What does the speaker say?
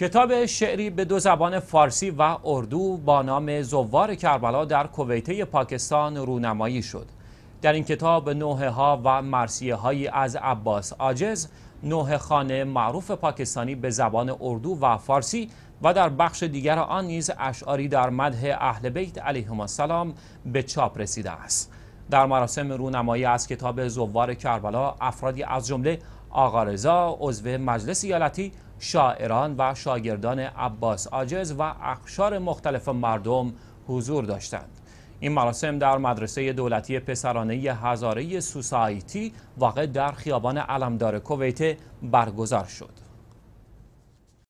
کتاب شعری به دو زبان فارسی و اردو با نام زوار کربلا در کویته پاکستان رونمایی شد. در این کتاب نوه ها و مرسیه هایی از عباس آجز نوه خانه معروف پاکستانی به زبان اردو و فارسی و در بخش دیگر آن نیز اشعاری در مده اهل بیت علیهم السلام به چاپ رسیده است. در مراسم رونمایی از کتاب زوار کربلا افرادی از جمله آقا عضو مجلس ایالتی شاعران و شاگردان عباس آجز و اخشار مختلف مردم حضور داشتند این مراسم در مدرسه دولتی پسرانه هزاره سوسایتی واقع در خیابان علمدار کویت برگزار شد